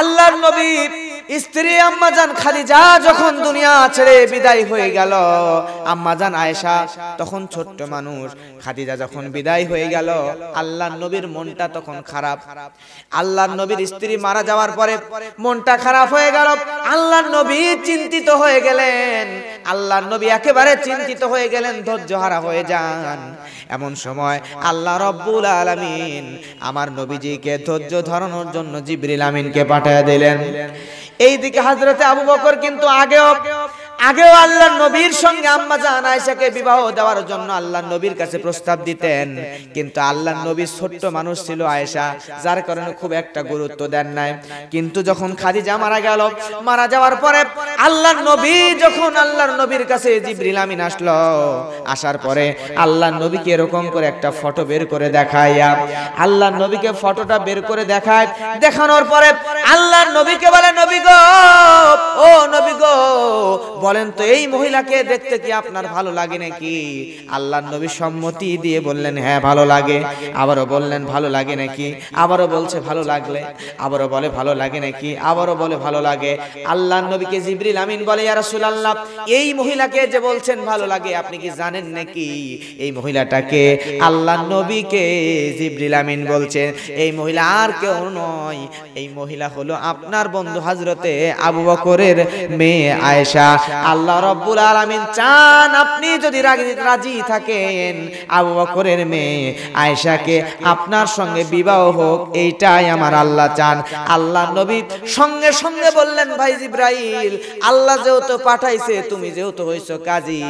আল্লাহর নবী স্ত্রী আম্মাজান খালিজা যখন দুনিয়া ছেড়ে বিদায় হয়ে গেল আম্মাজান আয়েশা তখন ছোট্ট মানুষ খাদিজা যখন বিদায় হয়ে গেল আল্লাহ নবীর মনটা তখন খারাপ আল্লাহ নবীর স্ত্রী মারা যাওয়ার পরে মনটা খারাপ হয়ে গেল আল্লাহ নবী চিন্তিত হয়ে গেলেন আল্লাহ নবী একেবারে চিন্তিত হয়ে গেলেন ধৈর্য হারা হয়ে যান এমন সময় আল্লাহ রব্বুল আলামিন আমার নবীজিকে ধৈর্য ধরানোর জন্য জিবরিল আমিনকে পাঠিয়ে দিলেন এইদিকে হাজরতে আবু বকর কিন্তু আগেও আগেও আল্লাহ নবীর সঙ্গে আম্মা জান আয়েশাকে বিবাহ দেওয়ার জন্য আল্লাহ নবীর কাছে প্রস্তাব দিতেন কিন্তু আল্লাহ নবীর ছোট্ট মানুষ ছিল আয়েশা যার কারণে খুব একটা গুরুত্ব দেন নাই কিন্তু যখন খাদিজা মারা গেল মারা যাওয়ার পরে আল্লাহ নবী যখন আল্লাহ নবীর কাছে জিবরিল আমিন আসলো আসার পরে আল্লাহ নবীকে এরকম করে একটা ফটো বের করে দেখায় আল্লাহ নবীকে ফটোটা বের করে দেখায় দেখানোর পরে আল্লাহ নবীকে বলে নবী গো ও নবী গো বলেন তো এই মহিলাকে দেখতে কি আপনার ভালো লাগে নাকি আল্লাহ নবী সম্মতি দিয়ে বললেন হ্যাঁ ভালো লাগে আবারও বললেন ভালো লাগে নাকি আবারও বলছে ভালো লাগলে আবারও বলে ভালো লাগে নাকি আবারও বলে ভালো লাগে আল্লাহ নবীকে জিবরিল আমিন বলে ইয়া রাসূলুল্লাহ এই মহিলাকে যে বলছেন ভালো লাগে আপনি কি জানেন নাকি এই মহিলাটাকে আল্লাহ নবীকে জিবরিল আমিন বলছেন এই মহিলা আর কেউ নয় এই মহিলা হলো আপনার বন্ধু হযরতে আবু বকরের মেয়ে আয়েশা আল্লাহ রব্বুল আলামিন চান আপনি যদি রাজি থাকেন আবু বকরের মেয়ে আয়েশাকে আপনার সঙ্গে বিবাহ হোক এইটাই আমার আল্লাহ চান আল্লাহ নবী সঙ্গে সঙ্গে বললেন ভাই জিব্রাইল আল্লাহ যেহেতু পাঠাইছে তুমি যেহেতু হইছো কাজী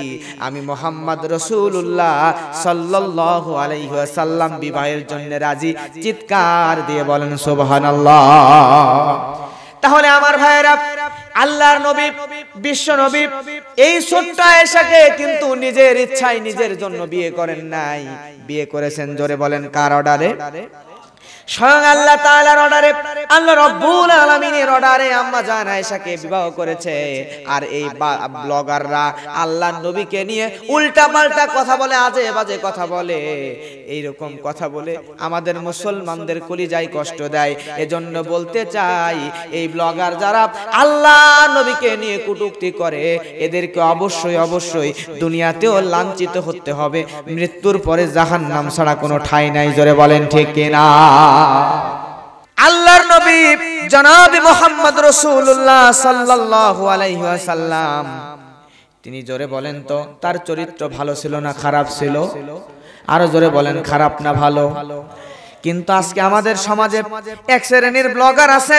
আমি মোহাম্মদ রসুল্লাহ সাল্লাল্লাহু আলাইহি ওয়াসাল্লাম বিবাহের জন্য রাজি চিৎকার দিয়ে বলেন সুবহানাল্লাহ তাহলে আমার ভাইয়েরা আল্লাহর নবী বিশ্ব নবী এই ছোট্ট আয়েশাকে কিন্তু নিজের ইচ্ছায় নিজের জন্য বিয়ে করেন নাই বিয়ে করেছেন জোরে বলেন কার অর্ডারে স্বয়ং আল্লাহ তাআলার অর্ডারে আল্লাহ রব্বুল আলামিনের অর্ডারে আম্মা জান আয়েশাকে বিবাহ করেছে আর এই ব্লগাররা আল্লাহর নবীকে নিয়ে উল্টা পাল্টা কথা বলে আজে বাজে কথা বলে এই রকম কথা বলে আমাদের মুসলমানদের কলিজায় কষ্ট দেয় এজন্য বলতে চাই এই ব্লগার যারা আল্লাহ নবীকে নিয়ে কটূক্তি করে এদেরকে অবশ্যই অবশ্যই দুনিয়াতেও লাঞ্ছিত হতে হবে মৃত্যুর পরে নাম ছাড়া কোনো ঠাই নাই জোরে বলেন ঠিক কিনা আল্লাহর নবী জনাব মোহাম্মদ রসুল্লাহ সাল্লাহু আলাইহি সাল্লাম তিনি জোরে বলেন তো তার চরিত্র ভালো ছিল না খারাপ ছিল আরো জোরে বলেন খারাপ না ভালো কিন্তু আজকে আমাদের সমাজে এক শ্রেণীর ব্লগার আছে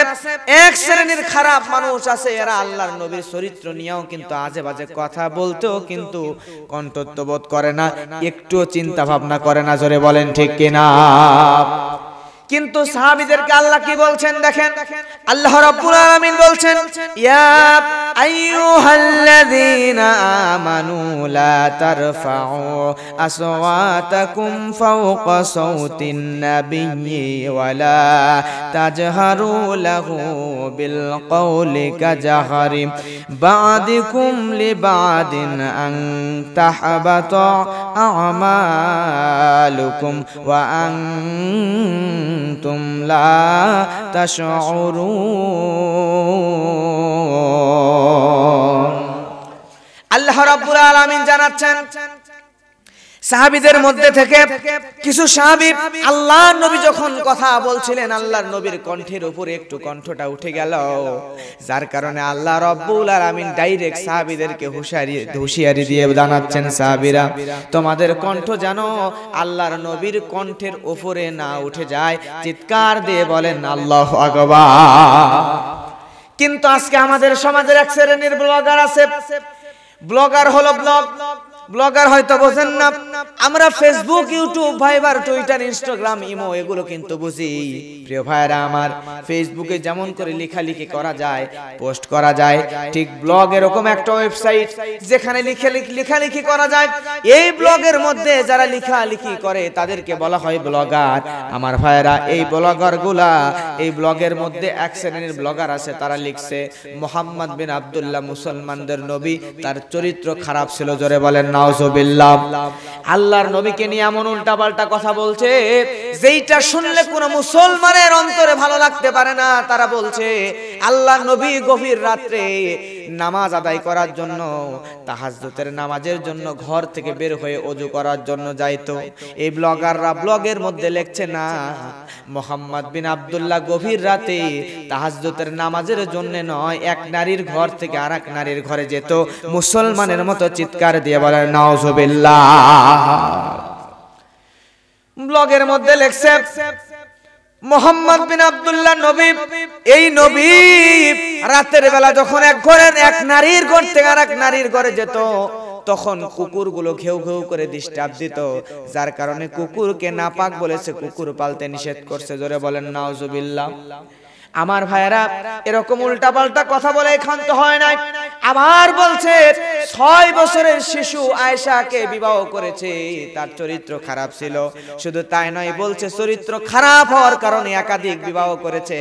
এক শ্রেণীর খারাপ মানুষ আছে এরা আল্লাহর নবীর চরিত্র নিয়েও কিন্তু আজে বাজে কথা বলতেও কিন্তু কণ্ঠত্ব বোধ করে না একটুও চিন্তা ভাবনা করে না জোরে বলেন ঠিক কিনা কিন্তু সাহাবীদেরকে আল্লাহ কি বলছেন দেখেন আল্লাহ রাব্বুল আলামিন বলছেন ইয়া আইয়ুহাল্লাযীনা আমানু লা তারফাউ আসওয়াতাকুম ফাওকা সাওতিন নাবিয়্যি ওয়ালা তাজহারু লাহু বিল কওলি কাজহারি বা'দিকুম লিবা'দিন আন তাহাবাতা আমালুকুম ওয়া আন কুনতুম লা তাশউরুন আল্লাহ রাব্বুল আলামিন জানাচ্ছেন সাহাবিদের মধ্যে থেকে কিছু সাহাবি আল্লাহ নবী যখন কথা বলছিলেন আল্লাহর নবীর কণ্ঠের উপরে একটু কণ্ঠটা উঠে গেল যার কারণে আল্লাহ রব্বুল আর আমিন ডাইরেক্ট সাহাবিদেরকে হুশিয়ারি হুশিয়ারি দিয়ে জানাচ্ছেন সাহাবিরা তোমাদের কণ্ঠ জানো আল্লাহর নবীর কণ্ঠের উপরে না উঠে যায় চিৎকার দিয়ে বলেন আল্লাহ আগবা কিন্তু আজকে আমাদের সমাজের এক শ্রেণীর ব্লগার আছে ব্লগার হলো ব্লগ ব্লগার হয়তো বোঝেন না আমরা Facebook YouTube Viber Twitter Instagram Imo এগুলো কিন্তু বুঝি প্রিয় ভাইরা আমার ফেসবুকে যেমন করে লেখালেখি করা যায় পোস্ট করা যায় ঠিক ব্লগ এরকম একটা ওয়েবসাইট যেখানে লিখে লেখালেখি করা যায় এই ব্লগের মধ্যে যারা লেখালেখি করে তাদেরকে বলা হয় ব্লগার আমার ভাইরা এই ব্লগারগুলা এই ব্লগের মধ্যে এক শ্রেণীর ব্লগার আছে তারা লিখছে মোহাম্মদ বিন আবদুল্লাহ মুসলমানদের নবী তার চরিত্র খারাপ ছিল জোরে বলেন নাউজুবিল্লাহ আল্লাহর নবীকে নিয়ে এমন উল্টাপাল্টা কথা বলছে যেইটা শুনলে কোনো মুসলমানের অন্তরে ভালো লাগতে পারে না তারা বলছে আল্লাহর নবী গভীর রাত্রে নামাজ আদায় করার জন্য তাহাজের নামাজের জন্য ঘর থেকে বের হয়ে অজু করার জন্য যাইতো এই ব্লগাররা ব্লগের মধ্যে লেখছে না মোহাম্মদ বিন আবদুল্লাহ গভীর রাতে তাহাজের নামাজের জন্য নয় এক নারীর ঘর থেকে আর এক নারীর ঘরে যেত মুসলমানের মতো চিৎকার দিয়ে বলে নাওজুবিল্লাহ ব্লগের মধ্যে লেখছে মোহাম্মদ বিন আবদুল্লাহ নবী এই নবী রাতের বেলা যখন এক ঘরের এক নারীর ঘর থেকে আর এক নারীর ঘরে যেত তখন কুকুরগুলো ঘেউ ঘেউ করে ডিস্টার্ব দিত যার কারণে কুকুরকে নাপাক বলেছে কুকুর পালতে নিষেধ করছে জোরে বলেন নাওজুবিল্লাহ আমার ভাইয়েরা এরকম উল্টা পাল্টা কথা বলে ক্ষান্ত হয় নাই আবার বলছে ছয় বছরের শিশু আয়েশাকে বিবাহ করেছে তার চরিত্র খারাপ ছিল শুধু তাই নয় বলছে চরিত্র খারাপ হওয়ার কারণে একাধিক বিবাহ করেছে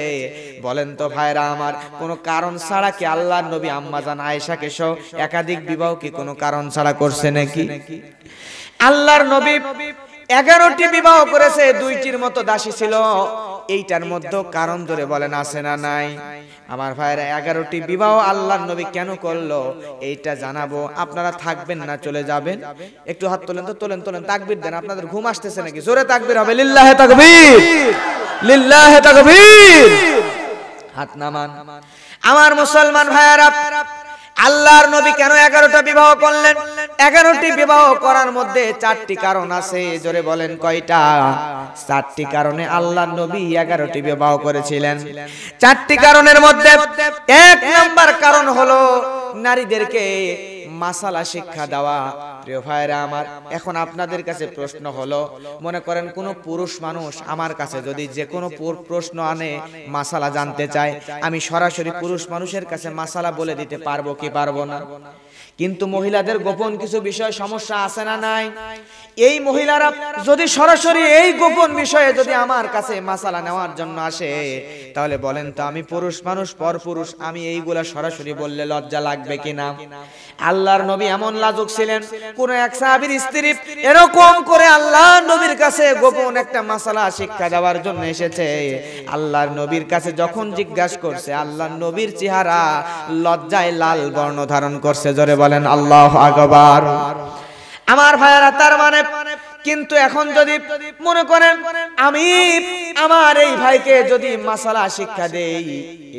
বলেন তো ভাইরা আমার কোনো কারণ ছাড়া কি আল্লাহ নবী আম্মাজান আয়েশাকে সহ একাধিক বিবাহ কি কোনো কারণ ছাড়া করছে নাকি আল্লাহর নবী এগারোটি বিবাহ করেছে দুইটির মতো দাসী ছিল এইটার মধ্যে কারণ ধরে বলেন আছে না নাই আমার ভাইরা এগারোটি বিবাহ আল্লাহ নবী কেন করলো এইটা জানাবো আপনারা থাকবেন না চলে যাবেন একটু হাত তোলেন তো তোলেন তোলেন তাকবির দেন আপনাদের ঘুম আসতেছে নাকি জোরে তাকবির হবে লিল্লাহে তাকবির লিল্লাহে তাকবির হাত নামান আমার মুসলমান ভাইয়ারা আল্লাহর নবী কেন এগারোটা বিবাহ করলেন এগারোটি বিবাহ করার মধ্যে চারটি কারণ আছে জোরে বলেন কয়টা চারটি কারণে আল্লাহর নবী এগারোটি বিবাহ করেছিলেন চারটি কারণের মধ্যে এক নাম্বার কারণ হলো নারীদেরকে মাসালা শিক্ষা দেওয়া প্রিয় ভাইরা আমার এখন আপনাদের কাছে প্রশ্ন হলো মনে করেন কোন পুরুষ মানুষ আমার কাছে যদি যে কোনো প্রশ্ন আনে মাসালা জানতে চায় আমি সরাসরি পুরুষ মানুষের কাছে মাসালা বলে দিতে পারবো কি পারবো না কিন্তু মহিলাদের গোপন কিছু বিষয় সমস্যা আছে না নাই এই মহিলারা যদি সরাসরি এই গোপন বিষয়ে যদি আমার কাছে মাসালা নেওয়ার জন্য আসে তাহলে বলেন তো আমি পুরুষ মানুষ পর পুরুষ আমি এইগুলা সরাসরি বললে লজ্জা লাগবে কিনা আল্লাহর নবী এমন লাজুক ছিলেন কোন এক সাহাবির স্ত্রী এরকম করে আল্লাহর নবীর কাছে গোপন একটা মাসালা শিক্ষা দেওয়ার জন্য এসেছে আল্লাহর নবীর কাছে যখন জিজ্ঞাসা করছে আল্লাহর নবীর চেহারা লজ্জায় লাল বর্ণ ধারণ করছে জোরে বলেন আল্লাহ আকবার আমার ভাইয়ারা তার মানে কিন্তু এখন যদি মনে করেন আমি আমার এই ভাইকে যদি মাসালা শিক্ষা দেই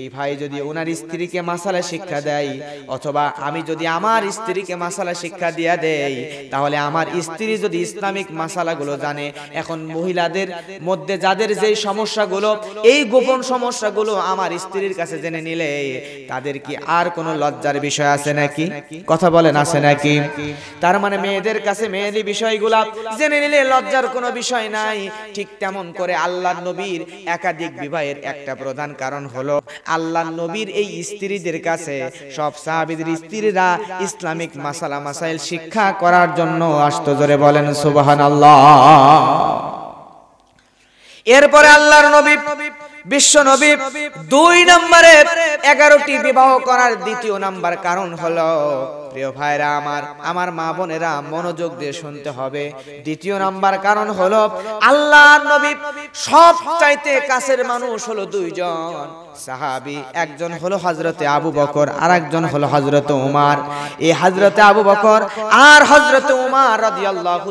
এই ভাই যদি ওনার স্ত্রীকে মাসালা শিক্ষা দেয় অথবা আমি যদি আমার স্ত্রীকে মাসালা শিক্ষা দিয়া দেই তাহলে আমার স্ত্রী যদি ইসলামিক মাসালাগুলো জানে এখন মহিলাদের মধ্যে যাদের যে সমস্যাগুলো এই গোপন সমস্যাগুলো আমার স্ত্রীর কাছে জেনে নিলে তাদের কি আর কোনো লজ্জার বিষয় আছে নাকি কথা বলেন আছে নাকি তার মানে মেয়েদের কাছে মেয়েদের বিষয়গুলা জেনে মেনে নিলে লজ্জার কোনো বিষয় নাই ঠিক তেমন করে আল্লাহ নবীর একাধিক বিবাহের একটা প্রধান কারণ হলো আল্লাহ নবীর এই স্ত্রীদের কাছে সব সাহাবিদের স্ত্রীরা ইসলামিক মাসালা মাসাইল শিক্ষা করার জন্য আস্ত জোরে বলেন সুবাহান আল্লাহ এরপরে আল্লাহর নবী বিশ্ব নবী দুই নম্বরে এগারোটি বিবাহ করার দ্বিতীয় নাম্বার কারণ হলো প্রিয় ভাইরা আমার আমার মা বোনেরা মনোযোগ দিয়ে শুনতে হবে দ্বিতীয় নাম্বার কারণ হলো আল্লাহ নবী সব চাইতে কাছের মানুষ হলো দুইজন সাহাবি একজন হলো হজরতে আবু বকর আর একজন হলো হজরত উমার এই হজরতে আবু বকর আর হজরত উমার রাদিয়াল্লাহু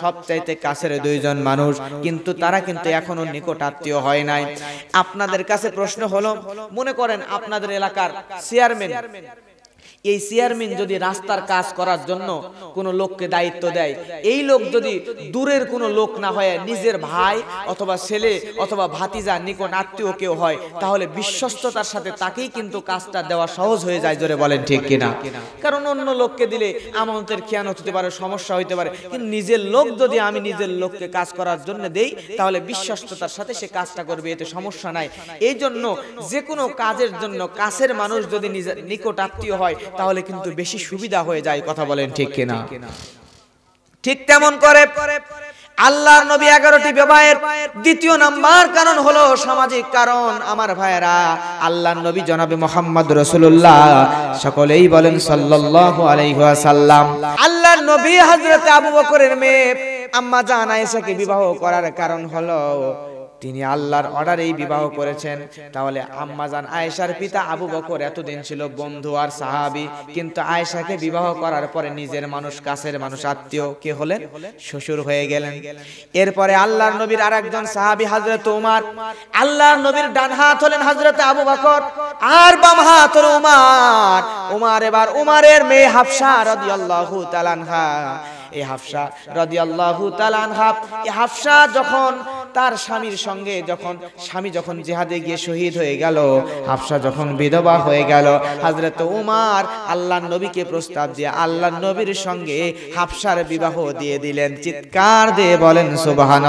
সব চাইতে কাছের দুইজন মানুষ কিন্তু তারা কিন্তু এখনো নিকট আত্মীয় হয় নাই আপনাদের কাছে প্রশ্ন হলো মনে করেন আপনাদের এলাকার চেয়ারম্যান এই চেয়ারম্যান যদি রাস্তার কাজ করার জন্য কোনো লোককে দায়িত্ব দেয় এই লোক যদি দূরের কোনো লোক না হয় নিজের ভাই অথবা ছেলে অথবা ভাতিজা নিকট আত্মীয় কেউ হয় তাহলে বিশ্বস্ততার সাথে তাকেই কিন্তু কাজটা দেওয়া সহজ হয়ে যায় জোরে বলেন ঠিক কিনা কারণ অন্য লোককে দিলে আমানতের খেয়ানত হতে পারে সমস্যা হইতে পারে কিন্তু নিজের লোক যদি আমি নিজের লোককে কাজ করার জন্য দেই তাহলে বিশ্বস্ততার সাথে সে কাজটা করবে এতে সমস্যা নাই এই জন্য যে কোনো কাজের জন্য কাছের মানুষ যদি নিজের নিকট আত্মীয় হয় তাহলে কিন্তু বেশি সুবিধা হয়ে যায় কথা বলেন ঠিক কিনা ঠিক তেমন করে আল্লাহ নবী এগারোটি বিবাহের দ্বিতীয় নাম্বার কারণ হলো সামাজিক কারণ আমার ভাইয়েরা আল্লাহ নবী জনাবে মোহাম্মদ রসুল্লাহ সকলেই বলেন সাল্লাহ আলাইহাসাল্লাম আল্লাহ নবী হাজরত আবু বকরের মেয়ে আম্মা জান আয়েশাকে বিবাহ করার কারণ হলো তিনি আল্লাহর অর্ডারেই বিবাহ করেছেন তাহলে আম্মাজান আয়েশার পিতা আবু বকর এতদিন ছিল বন্ধু আর সাহাবি কিন্তু আয়েশাকে বিবাহ করার পরে নিজের মানুষ কাছের মানুষ আত্মীয় কে হলেন শ্বশুর হয়ে গেলেন এরপরে আল্লাহর নবীর আর একজন সাহাবি হাজরত উমার আল্লাহর নবীর ডান হাত হলেন হাজরত আবু বকর আর বাম হাত হল উমার উমার এবার উমারের মেয়ে হাফসা রাদিয়াল্লাহু তাআলা এ হাফসা রদিয়াল্লাহু তালানহা হাফসা যখন তার স্বামীর সঙ্গে যখন স্বামী যখন জেহাদে গিয়ে শহীদ হয়ে গেল হাফসা যখন বিধবা হয়ে গেল হাজরত উমার আল্লাহ নবীকে প্রস্তাব দিয়ে আল্লাহ নবীর সঙ্গে হাফসার বিবাহ দিয়ে দিলেন চিৎকার দিয়ে বলেন সুবাহান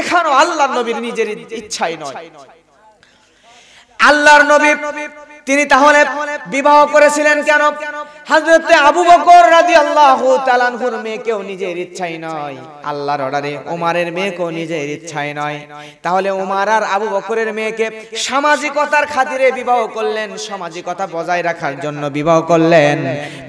এখানেও আল্লাহ নবীর নিজের ইচ্ছাই নয় আল্লাহর নবী তিনি তাহলে বিবাহ করেছিলেন কেন হযরত আবু বকর রাজি রাদিয়াল্লাহু মেয়ে কেউ নিজের ইচ্ছাই নয় আল্লাহর অর্ডারে উমারের মেয়ে কেউ নিজের ইচ্ছাই নয় তাহলে উমার আর আবু বকরের মেয়েকে সামাজিকতার খাতিরে বিবাহ করলেন সামাজিকতা বজায় রাখার জন্য বিবাহ করলেন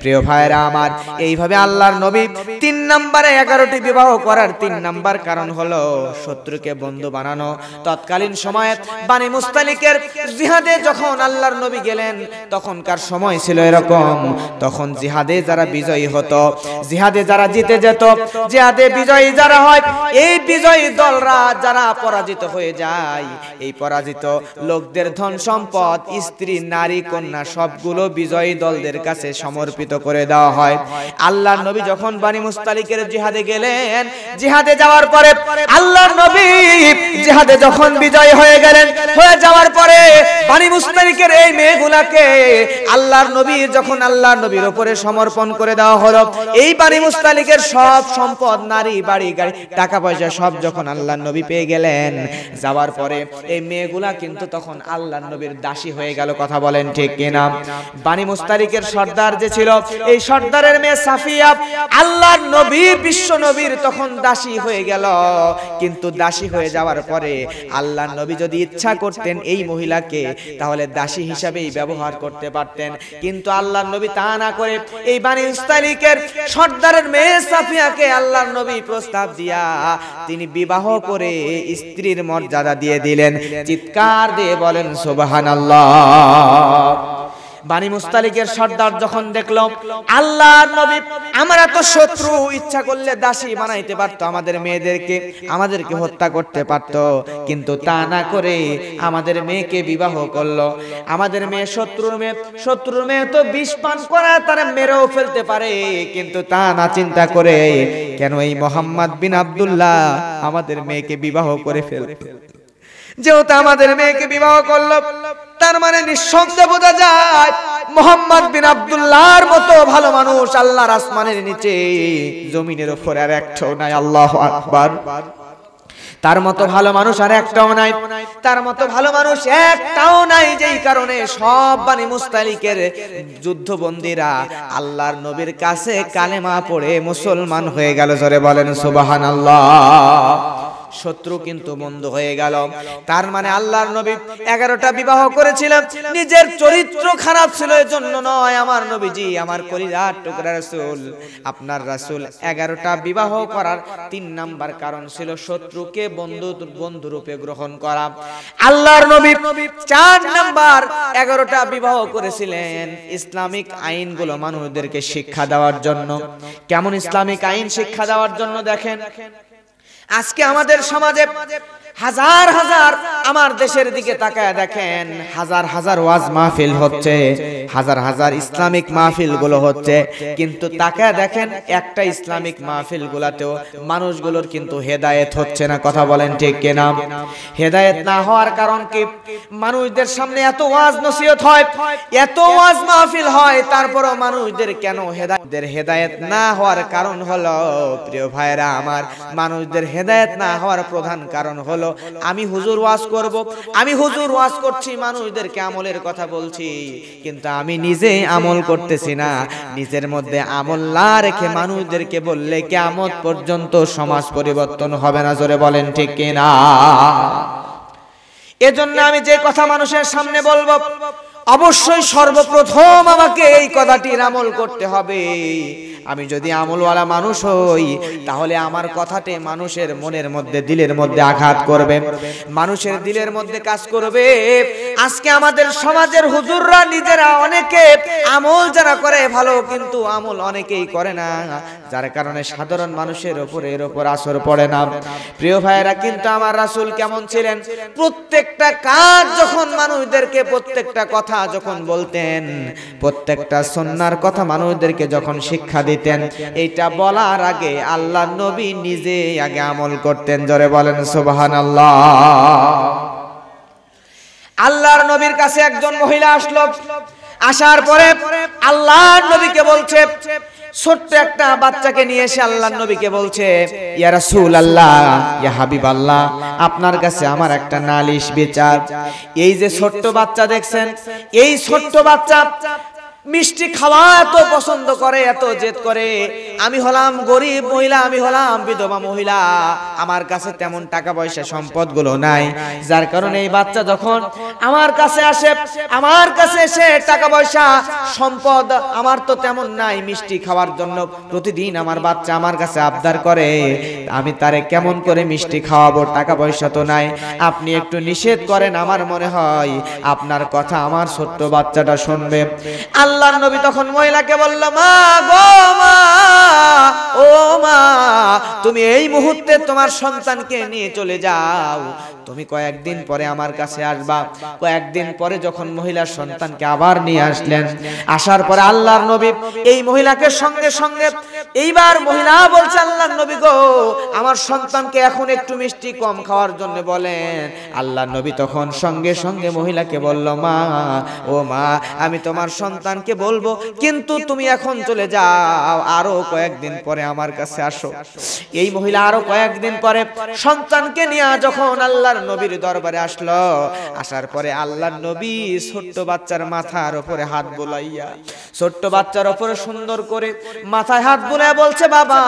প্রিয় ভাইরা আমার এইভাবে আল্লাহর নবী তিন নম্বরে এগারোটি বিবাহ করার তিন নাম্বার কারণ হলো শত্রুকে বন্ধু বানানো তৎকালীন সময়ে বাণী মুস্তালিকের জিহাদে যখন আল্লাহর নবী গেলেন তখনকার সময় ছিল এরকম তখন জিহাদে যারা বিজয়ী হতো জিহাদে যারা জিতে যেত জিহাদে বিজয়ী যারা হয় এই বিজয়ী দলরা যারা পরাজিত হয়ে যায় এই পরাজিত লোকদের ধন সম্পদ স্ত্রী নারী কন্যা সবগুলো বিজয়ী দলদের কাছে সমর্পিত করে দেওয়া হয় আল্লাহ নবী যখন বাণী মুস্তালিকের জিহাদে গেলেন জিহাদে যাওয়ার পরে আল্লাহর নবী জিহাদে যখন বিজয় হয়ে গেলেন হয়ে যাওয়ার পরে বাণী মুস্তালিকের এই মেয়ে গুলাকে আল্লাহর নবীর যখন আল্লাহর নবীর উপরে সমর্পণ করে দেওয়া হলো এই বাড়ি মুস্তালিকের সব সম্পদ নারী বাড়ি গাড়ি টাকা পয়সা সব যখন আল্লাহর নবী পেয়ে গেলেন যাওয়ার পরে এই মেয়েগুলা কিন্তু তখন আল্লাহর নবীর দাসী হয়ে গেল কথা বলেন ঠিক কিনা বাণী মুস্তারিকের সর্দার যে ছিল এই সর্দারের মেয়ে সাফিয়া আল্লাহর নবীর বিশ্ব নবীর তখন দাসী হয়ে গেল কিন্তু দাসী হয়ে যাওয়ার পরে আল্লাহর নবী যদি ইচ্ছা করতেন এই মহিলাকে তাহলে দাসী হিসাবে হিসেবেই ব্যবহার করতে পারতেন কিন্তু আল্লাহ নবী তা না করে এই বাণী ইস্তালিকের সর্দারের মেয়ে সাফিয়াকে আল্লাহ নবী প্রস্তাব দিয়া তিনি বিবাহ করে স্ত্রীর মর্যাদা দিয়ে দিলেন চিৎকার দিয়ে বলেন সোবাহান আল্লাহ বানি মুস্তালিকের সর্দার যখন দেখল আল্লাহর নবী আমরা তো শত্রু ইচ্ছা করলে দাসী বানাইতে পারতো আমাদের মেয়েদেরকে আমাদেরকে হত্যা করতে পারতো কিন্তু তা না করে আমাদের মেয়েকে বিবাহ করলো আমাদের মেয়ে শত্রুর মেয়ে শত্রুর মেয়ে তো বিষ পান করা তারা মেরেও ফেলতে পারে কিন্তু তা না চিন্তা করে কেন এই মোহাম্মদ বিন আবদুল্লাহ আমাদের মেয়েকে বিবাহ করে ফেল যেহেতু আমাদের মেয়েকে বিবাহ করলো তার মানে নিঃসন্দেহে বোঝা যায় মোহাম্মদ বিন আব্দুল্লাহর মতো ভালো মানুষ আল্লাহর আসমানের নিচে জমিনের উপরে আর একটাও নাই আল্লাহ আকবার তার মতো ভালো মানুষ আর একটাও নাই তার মতো ভালো মানুষ একটাও নাই যেই কারণে সব বাণী মুস্তালিকের যুদ্ধবন্দীরা আল্লাহর নবীর কাছে কালেমা পড়ে মুসলমান হয়ে গেল জোরে বলেন সুবাহান আল্লাহ শত্রু কিন্তু বন্ধ হয়ে গেল তার মানে আল্লাহর নবী এগারোটা বিবাহ করেছিলাম নিজের চরিত্র খারাপ ছিল জন্য নয় আমার নবীজি আমার কলিজার টুকরা রাসূল আপনার রাসুল এগারোটা বিবাহ করার তিন নাম্বার কারণ ছিল শত্রুকে বন্ধু বন্ধু রূপে গ্রহণ করা আল্লাহর নবী চার নাম্বার এগারোটা বিবাহ করেছিলেন ইসলামিক আইনগুলো মানুষদেরকে শিক্ষা দেওয়ার জন্য কেমন ইসলামিক আইন শিক্ষা দেওয়ার জন্য দেখেন আজকে আমাদের সমাজে হাজার হাজার আমার দেশের দিকে তাকায় দেখেন হাজার হাজার ওয়াজ মাহফিল হচ্ছে হাজার হাজার ইসলামিক মাহফিল গুলো হচ্ছে কিন্তু তাকায় দেখেন একটা ইসলামিক মাহফিল গুলাতেও মানুষগুলোর কিন্তু হেদায়েত হচ্ছে না কথা বলেন ঠিক কেনা হেদায়েত না হওয়ার কারণ কি মানুষদের সামনে এত ওয়াজ নসিহত হয় এত ওয়াজ মাহফিল হয় তারপরও মানুষদের কেন হেদায়েতদের হেদায়েত না হওয়ার কারণ হলো প্রিয় ভাইরা আমার মানুষদের হেদায়েত না হওয়ার প্রধান কারণ হলো বললো আমি হুজুর ওয়াজ করব আমি হুজুর ওয়াজ করছি মানুষদেরকে আমলের কথা বলছি কিন্তু আমি নিজে আমল করতেছি না নিজের মধ্যে আমল না রেখে মানুষদেরকে বললে কেমন পর্যন্ত সমাজ পরিবর্তন হবে না জোরে বলেন ঠিক কিনা এজন্য আমি যে কথা মানুষের সামনে বলবো অবশ্যই সর্বপ্রথম আমাকে এই কথাটির আমল করতে হবে আমি যদি আমলওয়ালা মানুষ হই তাহলে আমার কথাটি মানুষের মনের মধ্যে দিলের মধ্যে আঘাত করবে মানুষের দিলের মধ্যে কাজ করবে আজকে আমাদের সমাজের হুজুররা নিজেরা অনেকে আমল যারা করে ভালো কিন্তু আমল অনেকেই করে না যার কারণে সাধারণ মানুষের ওপরে এর ওপর আসর পড়ে না প্রিয় ভাইয়েরা কিন্তু আমার রাসুল কেমন ছিলেন প্রত্যেকটা কাজ যখন মানুষদেরকে প্রত্যেকটা কথা যখন বলতেন প্রত্যেকটা সন্ন্যার কথা মানুষদেরকে যখন শিক্ষা দিতেন দিতেন এইটা বলার আগে আল্লাহ নবী নিজে আগে আমল করতেন জরে বলেন সোবাহান আল্লাহ আল্লাহর নবীর কাছে একজন মহিলা আসলো আসার পরে আল্লাহর নবীকে বলছে ছোট্ট একটা বাচ্চাকে নিয়ে এসে আল্লাহ নবীকে বলছে ইয়া রাসূল আল্লাহ ইয়া হাবিব আল্লাহ আপনার কাছে আমার একটা নালিশ বিচার এই যে ছোট্ট বাচ্চা দেখছেন এই ছোট্ট বাচ্চা মিষ্টি খাওয়া এত পছন্দ করে এত জেদ করে আমি হলাম গরিব মহিলা আমি হলাম বিধবা মহিলা আমার কাছে তেমন টাকা পয়সা সম্পদ গুলো নাই যার কারণে এই বাচ্চা যখন আমার কাছে আসে আমার কাছে এসে টাকা পয়সা সম্পদ আমার তো তেমন নাই মিষ্টি খাওয়ার জন্য প্রতিদিন আমার বাচ্চা আমার কাছে আবদার করে আমি তারে কেমন করে মিষ্টি খাওয়াবো টাকা পয়সা তো নাই আপনি একটু নিষেধ করেন আমার মনে হয় আপনার কথা আমার ছোট্ট বাচ্চাটা শুনবে আল্লাহ আল্লাহর নবী তখন মহিলাকে বলল মা গো মা ও মা তুমি এই মুহূর্তে তোমার সন্তানকে নিয়ে চলে যাও তুমি কয়েকদিন পরে আমার কাছে আসবা কয়েকদিন পরে যখন মহিলার সন্তানকে আবার নিয়ে আসলেন আসার পরে আল্লাহর নবী এই মহিলাকে সঙ্গে সঙ্গে এইবার মহিলা বলছে আল্লাহর নবী গো আমার সন্তানকে এখন একটু মিষ্টি কম খাওয়ার জন্য বলেন আল্লাহর নবী তখন সঙ্গে সঙ্গে মহিলাকে বলল মা ও মা আমি তোমার সন্তান তোমাকে বলবো কিন্তু তুমি এখন চলে যাও আরো কয়েকদিন পরে আমার কাছে আসো এই মহিলা আরো কয়েকদিন পরে সন্তানকে নিয়ে যখন আল্লাহর নবীর দরবারে আসলো আসার পরে আল্লাহর নবী ছোট্ট বাচ্চার মাথার উপরে হাত বোলাইয়া ছোট্ট বাচ্চার উপরে সুন্দর করে মাথায় হাত বোলায় বলছে বাবা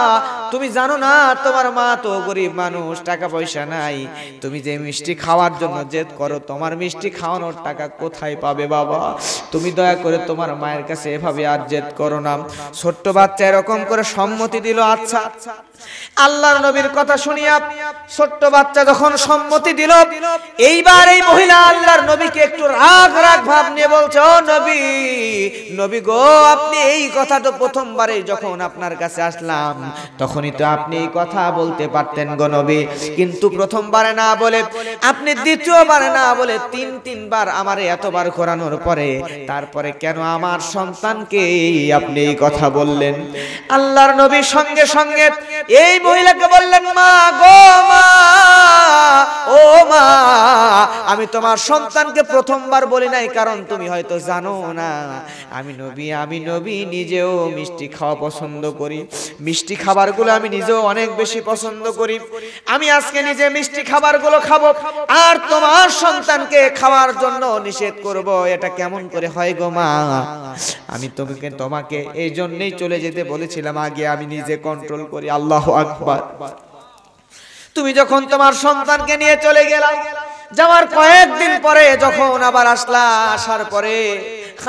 তুমি জানো না তোমার মা তো গরিব মানুষ টাকা পয়সা নাই তুমি যে মিষ্টি খাওয়ার জন্য জেদ করো তোমার মিষ্টি খাওয়ানোর টাকা কোথায় পাবে বাবা তুমি দয়া করে তোমার মা মায়ের কাছে এভাবে আর জেদ করো না ছোট্ট বাচ্চা এরকম করে সম্মতি দিল আচ্ছা আল্লাহর নবীর কথা শুনিয়া ছোট্ট বাচ্চা যখন সম্মতি দিল এইবার এই মহিলা আল্লাহর নবীকে একটু রাগ রাগ ভাব নিয়ে বলছে ও নবী নবী গো আপনি এই কথা তো প্রথমবারে যখন আপনার কাছে আসলাম তখনই তো আপনি এই কথা বলতে পারতেন গো নবী কিন্তু প্রথমবারে না বলে আপনি দ্বিতীয়বারে না বলে তিন তিনবার আমারে এতবার ঘোরানোর পরে তারপরে কেন আমার সন্তানকে আপনি এই কথা বললেন আল্লাহর নবীর সঙ্গে সঙ্গে এই মহিলাকে বললেন মা গো মা ও মা আমি তোমার সন্তানকে প্রথমবার বলি নাই কারণ তুমি হয়তো জানো না আমি নবী আমি নবী নিজেও মিষ্টি খাওয়া পছন্দ করি মিষ্টি খাবারগুলো আমি নিজেও অনেক বেশি পছন্দ করি আমি আজকে নিজে মিষ্টি খাবারগুলো খাবো আর তোমার সন্তানকে খাওয়ার জন্য নিষেধ করব এটা কেমন করে হয় গো মা আমি তোমাকে তোমাকে এই জন্যই চলে যেতে বলেছিলাম আগে আমি নিজে কন্ট্রোল করি আল্লাহ আল্লাহ আকবার তুমি যখন তোমার সন্তানকে নিয়ে চলে গেলাম যাওয়ার কয়েকদিন পরে যখন আবার আসলা আসার পরে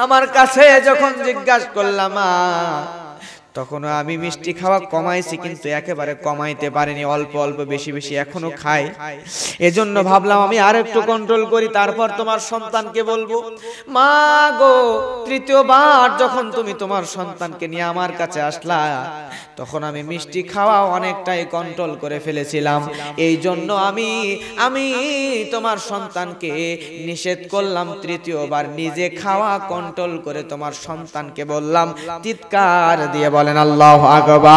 আমার কাছে যখন জিজ্ঞাসা করলাম মা তখন আমি মিষ্টি খাওয়া কমাইছি কিন্তু একেবারে কমাইতে পারিনি অল্প অল্প বেশি বেশি এখনো খাই এজন্য ভাবলাম আমি আর একটু কন্ট্রোল করি তারপর তোমার সন্তানকে বলবো মা গো তৃতীয়বার যখন তুমি তোমার সন্তানকে নিয়ে আমার কাছে আসলা তখন আমি মিষ্টি খাওয়া অনেকটাই কন্ট্রোল করে ফেলেছিলাম এই জন্য আমি আমি তোমার সন্তানকে নিষেধ করলাম তৃতীয়বার নিজে খাওয়া কন্ট্রোল করে তোমার সন্তানকে বললাম চিৎকার দিয়ে বলে বলেন আল্লাহ আকবার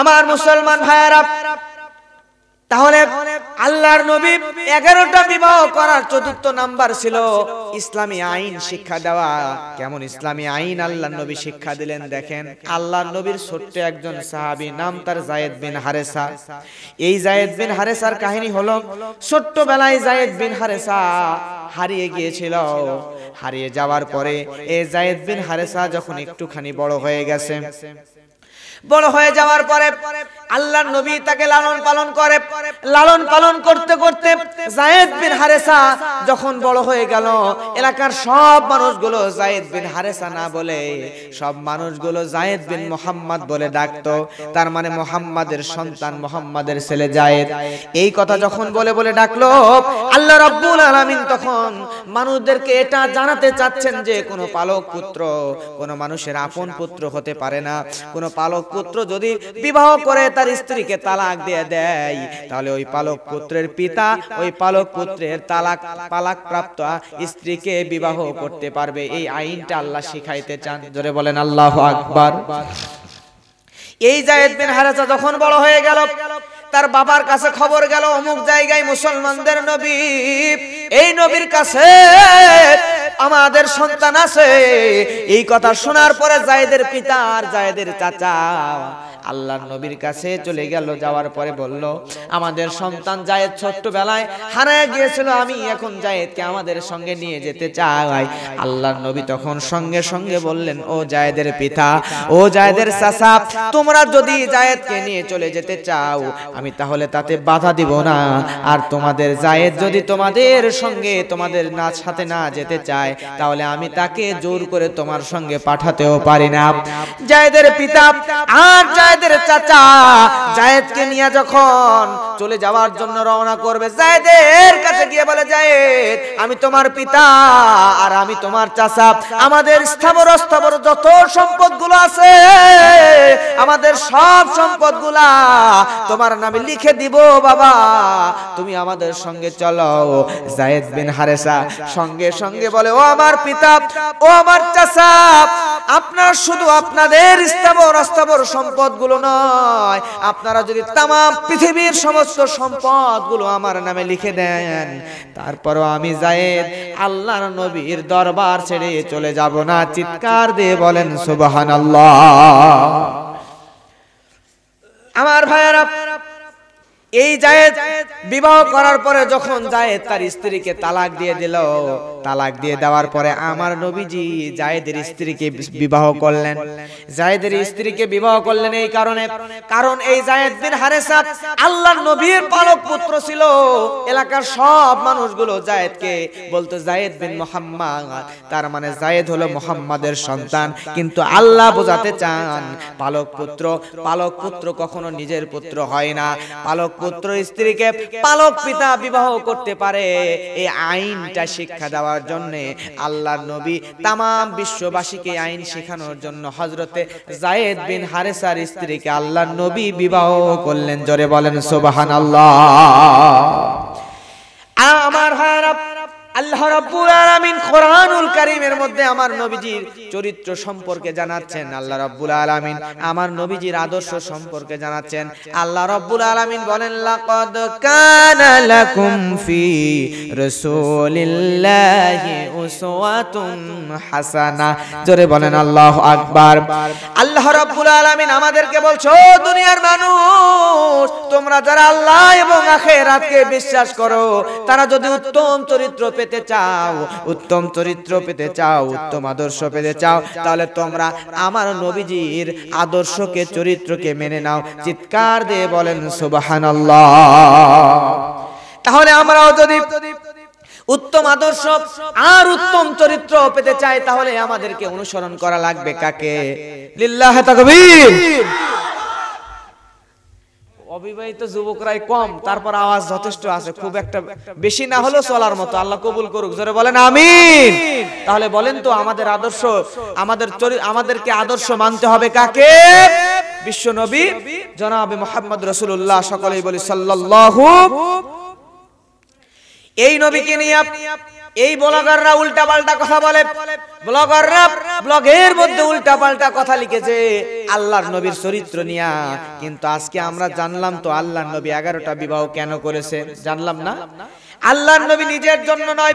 আমার মুসলমান ভাইয়ারা তাহলে আল্লাহর নবী এগারোটা বিবাহ করার চতুর্থ নাম্বার ছিল ইসলামী আইন শিক্ষা দেওয়া কেমন ইসলামী আইন আল্লাহ নবী শিক্ষা দিলেন দেখেন আল্লাহ নবীর ছোট্ট একজন সাহাবি নাম তার জায়েদ বিন হারেসা এই জায়েদ বিন হারেসার কাহিনী হলো বেলায় জায়েদ বিন হারেসা হারিয়ে গিয়েছিল হারিয়ে যাওয়ার পরে এ জায়দ বিন হারেসা যখন একটুখানি বড় হয়ে গেছে বড় হয়ে যাওয়ার পরে আল্লাহর নবী তাকে লালন পালন করে লালন পালন করতে করতে জায়েদ বিন হারেসা যখন বড় হয়ে গেল এলাকার সব মানুষগুলো জায়েদ বিন হারেসা না বলে সব মানুষগুলো জায়েদ বিন মোহাম্মদ বলে ডাকত তার মানে মোহাম্মদের সন্তান মোহাম্মদের ছেলে জায়েদ এই কথা যখন বলে বলে ডাকলো আল্লাহ রব্বুল আলামিন তখন মানুষদেরকে এটা জানাতে চাচ্ছেন যে কোনো পালক পুত্র কোনো মানুষের আপন পুত্র হতে পারে না কোনো পালক পুত্র যদি বিবাহ করে তার স্ত্রীকে তালাক দিয়ে দেয় তাহলে ওই পালক পুত্রের পিতা ওই পালক পুত্রের তালাক পালাক প্রাপ্ত স্ত্রীকে বিবাহ করতে পারবে এই আইনটা আল্লাহ শিখাইতে চান জোরে বলেন আল্লাহ আকবার এই জায়দ বিন হারাজা যখন বড় হয়ে গেল তার বাবার কাছে খবর গেল অমুক জায়গায় মুসলমানদের নবী এই নবীর কাছে আমাদের সন্তান আছে এই কথা শোনার পরে জায়েদের পিতা আর জায়েদের চাচা আল্লাহর নবীর কাছে চলে গেল যাওয়ার পরে বলল আমাদের সন্তান জায়েদ ছোট্টবেলায় হারায় গিয়েছিল আমি এখন জায়েদকে আমাদের সঙ্গে নিয়ে যেতে চাই আল্লাহর নবী তখন সঙ্গে সঙ্গে বললেন ও জায়েদের পিতা ও জায়েদের চাচা তোমরা যদি জায়েদকে নিয়ে চলে যেতে চাও আমি তাহলে তাতে বাধা দিব না আর তোমাদের জায়েদ যদি তোমাদের সঙ্গে তোমাদের না সাথে না যেতে চায় তাহলে আমি তাকে জোর করে তোমার সঙ্গে পাঠাতেও পারি না জায়েদের পিতা আর জায়েদ জায়দের চাচা জায়েদকে নিয়ে যখন চলে যাওয়ার জন্য রওনা করবে জায়দের কাছে গিয়ে বলে জায়দ আমি তোমার পিতা আর আমি তোমার চাচা আমাদের স্থাবর অস্থাবর যত সম্পদগুলো আছে আমাদের সব সম্পদগুলা তোমার নামে লিখে দিব বাবা তুমি আমাদের সঙ্গে চলো জায়দ বিন হারেসা সঙ্গে সঙ্গে বলে ও আমার পিতা ও আমার চাচা আপনার শুধু আপনাদের স্থাবর অস্থাবর সম্পদগুলো গুলো নয় আপনারা যদি তাম পৃথিবীর সমস্ত গুলো আমার নামে লিখে দেন তারপরও আমি জায়েদ আল্লাহর নবীর দরবার ছেড়ে চলে যাব না চিৎকার দিয়ে বলেন সুবাহ আমার ভাইয়েরা এই জায়েদ বিবাহ করার পরে যখন জায়েদ তার স্ত্রীকে তালাক দিয়ে দিল তালাক দিয়ে দেওয়ার পরে আমার নবীজি জায়েদের স্ত্রীকে বিবাহ করলেন জায়েদের স্ত্রীকে বিবাহ করলেন এই কারণে কারণ এই জায়েদ বিন হারেসাত আল্লাহর নবীর পালক পুত্র ছিল এলাকার সব মানুষগুলো জায়েদকে বলতো জায়েদ বিন মোহাম্মদ তার মানে জায়েদ হলো মোহাম্মদের সন্তান কিন্তু আল্লাহ বোঝাতে চান পালক পুত্র পালক পুত্র কখনো নিজের পুত্র হয় না পালক পুত্র স্ত্রীকে পালক পিতা বিবাহ করতে পারে এই আইনটা শিক্ষা দেওয়ার জন্য আল্লাহর নবী তাম বিশ্ববাসীকে আইন শেখানোর জন্য হজরতে জায়েদ বিন হারেসার স্ত্রীকে আল্লাহর নবী বিবাহ করলেন জোরে বলেন সোবাহান আল্লাহ আমার হারাপ আল্লাহ রাব্বুল আলামিন কোরআনুল কারীমের মধ্যে আমার নবীজির চরিত্র সম্পর্কে জানাচ্ছেন আল্লাহ রাব্বুল আলামিন আমার নবীজির আদর্শ সম্পর্কে জানাচ্ছেন আল্লাহ রাব্বুল আলামিন বলেন লাকাদ কানা লাকুম ফি রাসূলিল্লাহি উসওয়াতুন হাসানা জোরে বলেন আল্লাহ আকবার আল্লাহ রাব্বুল আলামিন আমাদেরকে বলছো দুনিয়ার মানুষ তোমরা যারা আল্লাহ এবং আখিরাতকে বিশ্বাস করো তারা যদি উত্তম চরিত্র পেতে চাও উত্তম চরিত্র পেতে চাও উত্তম আদর্শ পেতে চাও তাহলে তোমরা আমার নবীজির আদর্শকে চরিত্রকে মেনে নাও চিৎকার দিয়ে বলেন সুবাহান তাহলে আমরাও যদি উত্তম আদর্শ আর উত্তম চরিত্র পেতে চাই তাহলে আমাদেরকে অনুসরণ করা লাগবে কাকে লিল্লাহ তাকবীর অবিবাহিত যুবকরাই কম তারপর আওয়াজ যথেষ্ট আছে খুব একটা বেশি না হলেও চলার মতো আল্লাহ কবুল করুক জোরে বলেন আমিন তাহলে বলেন তো আমাদের আদর্শ আমাদের আমাদেরকে আদর্শ মানতে হবে কাকে বিশ্ব নবী জনাবে মোহাম্মদ রসুল্লাহ সকলেই বলি সাল্লাহ এই নবীকে নিয়ে আপনি এই ব্লগাররা উল্টা পাল্টা কথা বলে ব্লগাররা ব্লগের মধ্যে উল্টা পাল্টা কথা লিখেছে আল্লাহর নবীর চরিত্র নিয়া কিন্তু আজকে আমরা জানলাম তো আল্লাহর নবী এগারোটা বিবাহ কেন করেছে জানলাম না আল্লাহর নবী নিজের জন্য নয়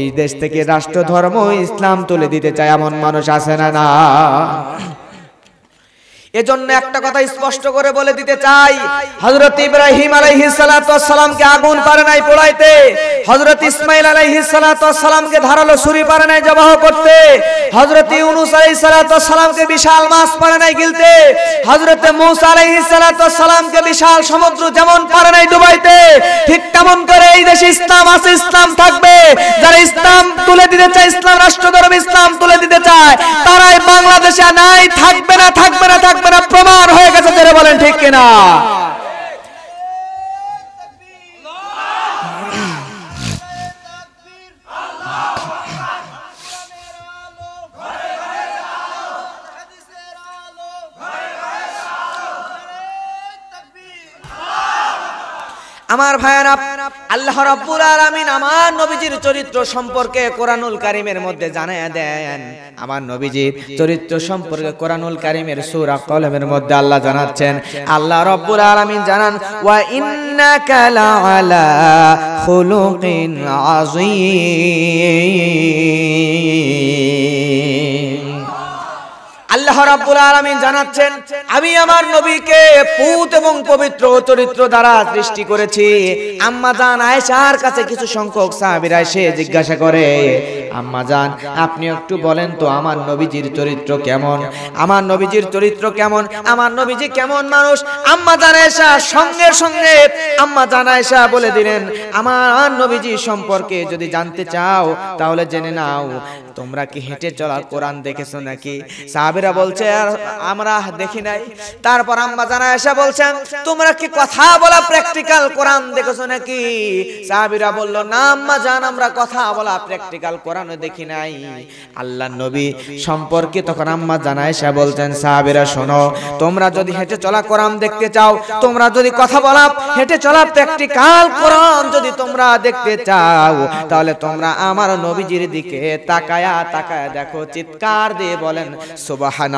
এই দেশ থেকে রাষ্ট্র ধর্ম ইসলাম তুলে দিতে চায় এমন মানুষ আছে না না এজন্য একটা কথা স্পষ্ট করে বলে দিতে চাই হযরত ইব্রাহিম আলাইহিস সালাতু সালামকে আগুন পারে নাই পোড়াইতে হযরত ইসমাঈল আলাইহিস সালাতু সালামকে ধারালো ছুরি পারে নাই জবাহ করতে হযরত ইউনূস আলাইহিস সালাতু সালামকে বিশাল মাছ পারে নাই গিলতে হযরত মূসা আলাইহিস সালাতু সালামকে বিশাল সমুদ্র যেমন পারে নাই ডুবাইতে ঠিক তেমন করে এই দেশে ইসলাম আছে ইসলাম থাকবে যারা ইসলাম তুলে দিতে চায় ইসলাম রাষ্ট্র ধর্ম ইসলাম তুলে দিতে চায় তারাই বাংলাদেশে নাই থাকবে না থাকবে না থাকবে থাকবে প্রমাণ হয়ে গেছে জেনে বলেন ঠিক কিনা আমার ভাইয়ারা আল্লাহ রাব্বুল আলামিন আমার নবীজির চরিত্র সম্পর্কে কোরআনুল কারীমের মধ্যে জানায় দেন আমার নবীজির চরিত্র সম্পর্কে কোরআনুল কারিমের সূরা কলমের মধ্যে আল্লাহ জানাচ্ছেন আল্লাহ রাব্বুল আলামিন জানান ওয়া ইন্নাকা লাআলা খুলুকিন আযীম আল্লাহ রাব্বুল আলামিন জানাচ্ছেন আমি আমার নবীকে পুত এবং পবিত্র চরিত্র দ্বারা সৃষ্টি করেছি আম্মা জান আয়েশার কাছে কিছু সংখ্যক সাহাবীরা এসে জিজ্ঞাসা করে আম্মা জান আপনি একটু বলেন তো আমার নবীজির চরিত্র কেমন আমার নবীজির চরিত্র কেমন আমার নবীজি কেমন মানুষ আম্মা জান আয়েশা সঙ্গে সঙ্গে আম্মা জান আয়েশা বলে দিলেন আমার নবীজি সম্পর্কে যদি জানতে চাও তাহলে জেনে নাও তোমরা কি হেঁটে চলা কোরআন দেখেছো নাকি সাহাবিরা বলছে আর আমরা দেখি নাই তারপর আম্মা জানা এসে বলছেন তোমরা কি কথা বলা প্র্যাকটিক্যাল কোরআন দেখেছো নাকি সাহাবিরা বললো না আম্মা জান আমরা কথা বলা প্র্যাকটিক্যাল কোরআনও দেখি নাই আল্লাহ নবী সম্পর্কে তখন আম্মা জানা এসে বলছেন সাহাবিরা শোনো তোমরা যদি হেঁটে চলা কোরআন দেখতে চাও তোমরা যদি কথা বলা হেঁটে চলা প্র্যাকটিক্যাল কোরআন যদি তোমরা দেখতে চাও তাহলে তোমরা আমার নবীজির দিকে তাকায় আয়া তাকায় দেখো চিৎকার দিয়ে বলেন সুবাহান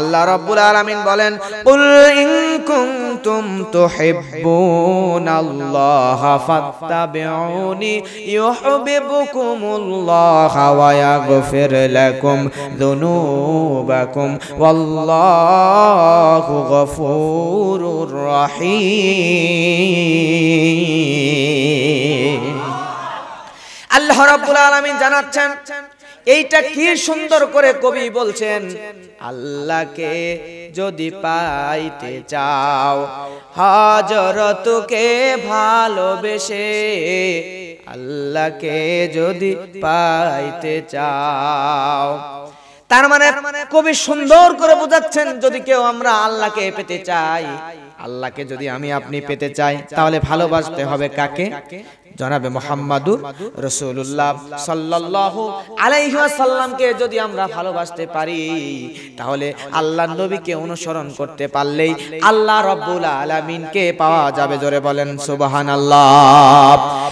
আল্লাহ রব্বুল আলামিন বলেন কুল ইন কুনতুম তুহিব্বুনাল্লাহ ফাত্তাবিউনি ইউহিব্বুকুমুল্লাহ ওয়া ইয়াগফির লাকুম যুনুবাকুম ওয়াল্লাহু গফুরুর রাহিম আল্লাহ রাব্বুল আলামিন জানাচ্ছেন এইটা কি সুন্দর করে কবি বলছেন আল্লাহকে যদি পাইতে চাও হাজরতকে ভালোবেসে আল্লাহকে যদি পাইতে চাও তার মানে কবি সুন্দর করে বোঝাচ্ছেন যদি কেউ আমরা আল্লাহকে পেতে চাই আল্লাহকে যদি আমি আপনি পেতে চাই তাহলে ভালোবাসতে হবে কাকে জনাবে মোহাম্মদুর রসুল্লাহ সাল্লাহ আলাইহাসাল্লামকে যদি আমরা ভালোবাসতে পারি তাহলে আল্লাহ নবীকে অনুসরণ করতে পারলেই আল্লাহ রব্বুল আলমিনকে পাওয়া যাবে জোরে বলেন সুবাহান আল্লাহ